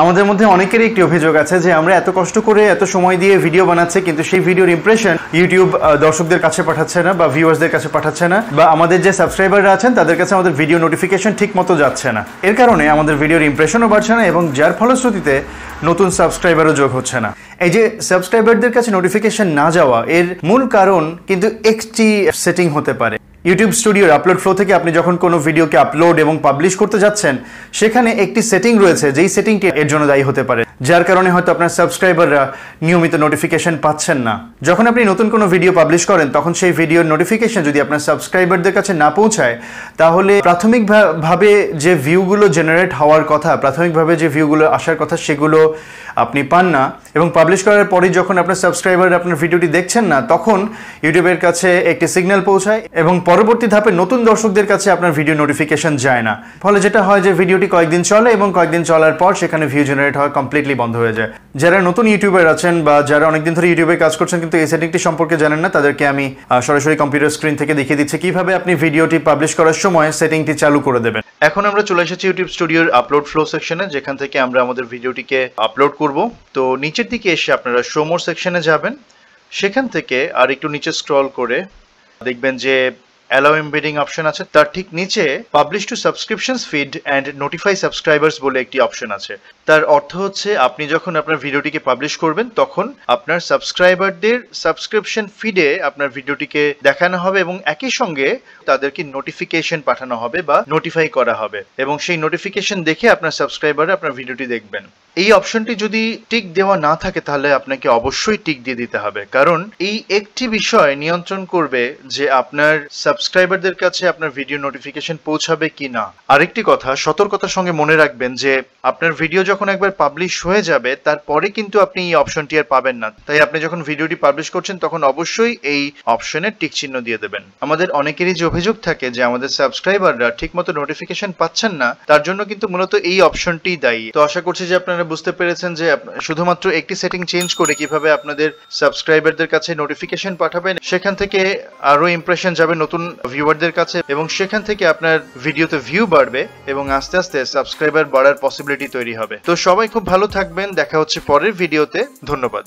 আমাদের মধ্যে অনেকেরই একটি অভিযোগ আছে যে আমরা এত কষ্ট করে এত সময় দিয়ে ভিডিও বানাচ্ছে কিন্তু সেই ভিডিওর ইমপ্রেশন ইউটিউব দর্শকদের কাছে পাঠাচ্ছে না বা ভিউয়ার্সদের কাছে পাঠাচ্ছে না বা আমাদের যে সাবস্ক্রাইবাররা আছেন তাদের কাছে আমাদের ভিডিও নোটিফিকেশন ঠিক মতো যাচ্ছে না এর কারণে আমাদের ভিডিওর ইমপ্রেশনও বাড়ছে না এবং যার ফলশ্রুতিতে নতুন সাবস্ক্রাইবারও যোগ হচ্ছে না এই যে সাবস্ক্রাইবারদের কাছে নোটিফিকেশন না যাওয়া এর মূল কারণ কিন্তু একটি সেটিং হতে পারে ইউটিউব স্টুডিওর আপলোড ফ্লো থেকে আপনি যখন কোনো ভিডিওকে আপলোড এবং পাবলিশ করতে যাচ্ছেন সেখানে একটি সেটিং রয়েছে যেই সেটিংটি এর জন্য দায়ী হতে পারে যার কারণে হয়তো আপনার সাবস্ক্রাইবাররা নিয়মিত নোটিফিকেশন পাচ্ছেন না যখন আপনি নতুন কোনো ভিডিও পাবলিশ করেন তখন সেই ভিডিওর নোটিফিকেশন যদি আপনার সাবস্ক্রাইবারদের কাছে না পৌঁছায় তাহলে প্রাথমিকভাবে যে ভিউগুলো জেনারেট হওয়ার কথা প্রাথমিকভাবে যে ভিউগুলো আসার কথা সেগুলো আপনি পান না এবং পাবলিশ করার পরে যখন আপনার সাবস্ক্রাইবার আপনার ভিডিওটি দেখছেন না তখন ইউটিউবের কাছে একটি সিগন্যাল পৌঁছায় এবং পরবর্তী ধাপে নতুন দর্শকদের কাছে আপনার ভিডিও নোটিফিকেশন যায় না ফলে যেটা হয় যে ভিডিওটি কয়েকদিন চলে এবং কয়েকদিন চলার পর সেখানে ভিউ জেনারেট হয় কমপ্লিট ইমিডিয়েটলি বন্ধ হয়ে যায় যারা নতুন ইউটিউবার আছেন বা যারা অনেকদিন ধরে ইউটিউবে কাজ করছেন কিন্তু এই সেটিংটি সম্পর্কে জানেন না তাদেরকে আমি সরাসরি কম্পিউটার স্ক্রিন থেকে দেখিয়ে দিচ্ছি কিভাবে আপনি ভিডিওটি পাবলিশ করার সময় সেটিংটি চালু করে দেবেন এখন আমরা চলে এসেছি ইউটিউব স্টুডিওর আপলোড ফ্লো সেকশনে যেখান থেকে আমরা আমাদের ভিডিওটিকে আপলোড করব তো নিচের দিকে এসে আপনারা শোমোর সেকশনে যাবেন সেখান থেকে আর একটু নিচে স্ক্রল করে দেখবেন যে অ্যালাউ এমবেডিং অপশন আছে তার ঠিক নিচে publish to subscriptions feed and notify subscribers বলে একটি অপশন আছে তার অর্থ হচ্ছে আপনি যখন আপনার ভিডিওটিকে পাবলিশ করবেন তখন আপনার সাবস্ক্রাইবারদের সাবস্ক্রিপশন ফিডে আপনার ভিডিওটিকে দেখানো হবে এবং একই সঙ্গে তাদেরকে নোটিফিকেশন পাঠানো হবে বা নোটিফাই করা হবে এবং সেই নোটিফিকেশন দেখে আপনার সাবস্ক্রাইবার আপনার ভিডিওটি দেখবেন এই অপশনটি যদি টিক দেওয়া না থাকে তাহলে আপনাকে অবশ্যই টিক দিয়ে দিতে হবে কারণ এই একটি বিষয় নিয়ন্ত্রণ করবে যে আপনার সাবস্ক্রাইবারদের কাছে আপনার ভিডিও নোটিফিকেশন পৌঁছাবে কি না আরেকটি কথা সতর্কতার সঙ্গে মনে রাখবেন যে আপনার ভিডিও যখন একবার পাবলিশ হয়ে যাবে তারপরে কিন্তু আপনি এই অপশনটি আর পাবেন না তাই আপনি যখন ভিডিওটি পাবলিশ করছেন তখন অবশ্যই এই অপশনে টিক চিহ্ন দিয়ে দেবেন আমাদের অনেকেরই যে অভিযোগ থাকে যে আমাদের সাবস্ক্রাইবাররা ঠিকমতো নোটিফিকেশন পাচ্ছেন না তার জন্য কিন্তু মূলত এই অপশনটি দায়ী তো আশা করছি যে আপনারা এখানে বুঝতে পেরেছেন যে শুধুমাত্র একটি সেটিং চেঞ্জ করে কিভাবে আপনাদের সাবস্ক্রাইবারদের কাছে নোটিফিকেশন পাঠাবেন সেখান থেকে আরো ইমপ্রেশন যাবে নতুন ভিউয়ারদের কাছে এবং সেখান থেকে আপনার ভিডিওতে ভিউ বাড়বে এবং আস্তে আস্তে সাবস্ক্রাইবার বাড়ার পসিবিলিটি তৈরি হবে তো সবাই খুব ভালো থাকবেন দেখা হচ্ছে পরের ভিডিওতে ধন্যবাদ